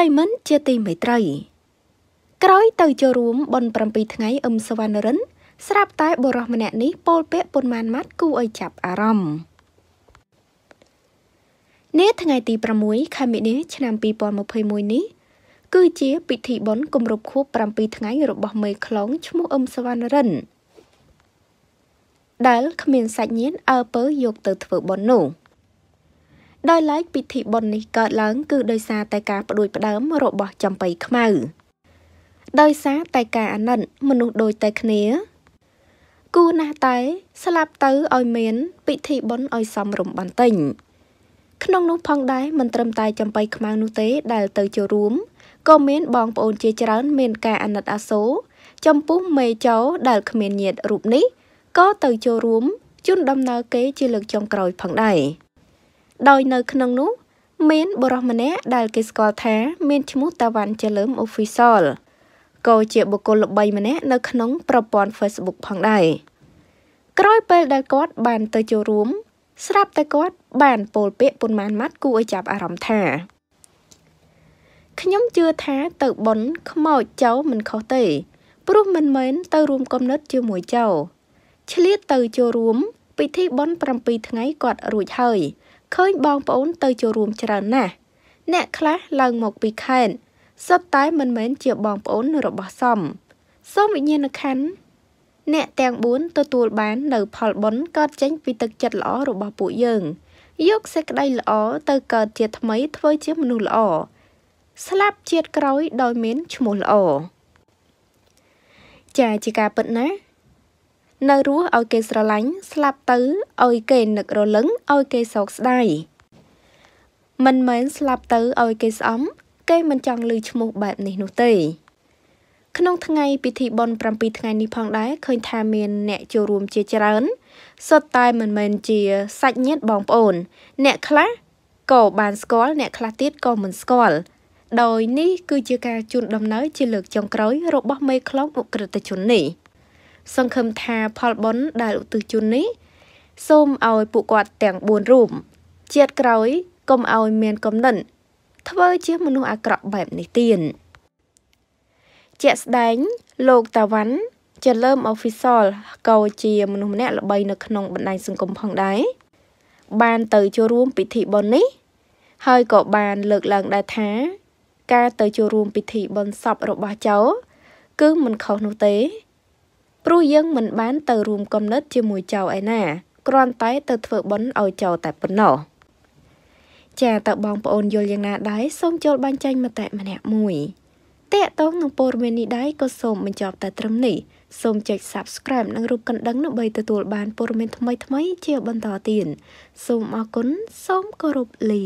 ប្រិមិនជាទីមេត្រី ក្រោយទៅចូលរួមប៉ុន7ថ្ងៃអឹមសវណ្ណរិន ស្រាប់តែបរិះម្នាក់នេះពោលពាក្យប៉ុន្មានម៉ាត់គួរឲ្យចាប់អារម្មណ៍នេះថ្ងៃទី6ខែមីនាឆ្នាំ2021នេះ គឺជាពិធីបុណ្យគម្រប់ខួប7ថ្ងៃ របស់មេខ្លងឈ្មោះអឹមសវណ្ណរិនដែលគ្មានសាច់ញាតិអើពើយកទៅធ្វើបុណ្យនោះដោយឡែកពិធីបុណ្យនេះកើតឡើងគឺដោយសារតែការបដួចផ្ដើមរបស់ចម្បៃខ្មៅដោយសារតែការអាណិតមនុស្សដូចតែគ្នាគូណាស់តែស្លាប់ទៅឲ្យមានពិធីបុណ្យឲ្យសមរម្យបន្តិចក្នុងនោះផងដែរមិនត្រឹមតែចំបៃខ្មៅនោះទេដែលទៅចូលរួមក៏មានបងប្អូនជាច្រើន មានការអាណិតអាសូរចំពោះមេចោដែលគ្មានញាតរូបនេះក៏ទៅចូលរួមជូនដំណើរគេជាលើកចុងក្រោយផងដែរដោយនៅក្នុងនោះ មាន បរិសម្នាក់ដែលគេស្គាល់ថាមានឈ្មោះតាវ៉ាន់ចាលឹម Official ក៏ជាបុគ្គលល្បីម្នាក់នៅក្នុងប្រព័ន្ធ Facebook ផងដែរក្រោយពេលដែលគាត់បានទៅចូលរួមស្រាប់តែគាត់បានពោលពាក្យប៉ុន្មានម៉ាត់គួរឲ្យចាប់អារម្មណ៍ថាខ្ញុំជឿថាទៅប៉ុនខ្មោចចៅមិនខុសទេព្រោះមិនមែនទៅរួមគំនិតជាមួយចៅឆ្លៀតទៅចូលរួមពិធីប៉ុន7ថ្ងៃគាត់រួចហើយឃើញបងប្អូនទៅចូលរួមច្រើនណាស់អ្នកខ្លះឡើងមកពីខេត្តសុទ្ធតែមិនមែនជាបងប្អូនរបស់សំសូមវិញ្ញាណខណ្ឌអ្នកទាំង4ទទួលបាននៅផលបុណ្យកើតចេញពីទឹកចិត្តល្អរបស់ពួកយើង យកសេចក្តីល្អទៅកើតជាថ្មីធ្វើជាមនុស្សល្អស្លាប់ជាតិក្រោយដោយមានឈ្មោះល្អចាជាការពិតណាស់នៅរស់ឲ្យគេស្រឡាញ់ស្លាប់ទៅឲ្យគេនឹករលឹងឲ្យគេសោកស្ដាយមិនមែនស្លាប់ទៅឲ្យគេស្អំគេមិនចង់ឮឈ្មោះបែបនេះនោះទេ ក្នុងថ្ងៃពិធីបុណ្យ7ថ្ងៃនេះផងដែរឃើញថាមានអ្នកចូលរួមជាច្រើនសុទ្ធតែមិនមែនជាសាច់ញាតិបងប្អូន អ្នកខ្លះក៏បានស្គាល់អ្នកខ្លះទៀតក៏មិនស្គាល់ដោយនេះគឺជាការជូនដំណើរជាលើកចុងក្រោយរបស់មេខ្លងអ ுக ្រិតជននេះ។សង្ឃឹមថាផលបុណ្យដែលឧទ្ទិសជូននេះ សូមឲ្យពួកគាត់ទាំង4រូបជាតិក្រោយ កុំឲ្យមានកំណត់ធ្វើ ជាមនុស្សអាក្រក់បែបនេះទៀតជាក់ស្ដែងលោកតាវ៉ាន់ចលឹម official ក៏ជាមនុស្សម្នាក់ល្បី នៅក្នុងបណ្ដាញសង្គមផងដែរបានទៅចូលរួមពិធីបុណ្យនេះ ហើយក៏បានលើកឡើងដែរថា ការទៅចូលរួម ពិធីបុណ្យសពរបស់ចៅគឺមិនខុសនោះទេព្រោះយើងមិនបានទៅរួមកំណត់ជាមួយចៅឯណាគ្រាន់តែ ទៅធ្វើបុណ្យឲ្យចៅតែប៉ុណ្ណោះចាតើបងប្អូនយល់យ៉ាងណាដែរសូមចូលបាញ់ចែងមតិម្នាក់មួយតេតងនឹងព័ត៌មាននេះដែរក៏សូមបញ្ចប់តែត្រឹមនេះសូមចុច Subscribe និងរូបកណ្ដឹងដើម្បីទទួលបានព័ត៌មានថ្មីៗជាបន្តទៀតសូមអរគុណសូមគោរពលា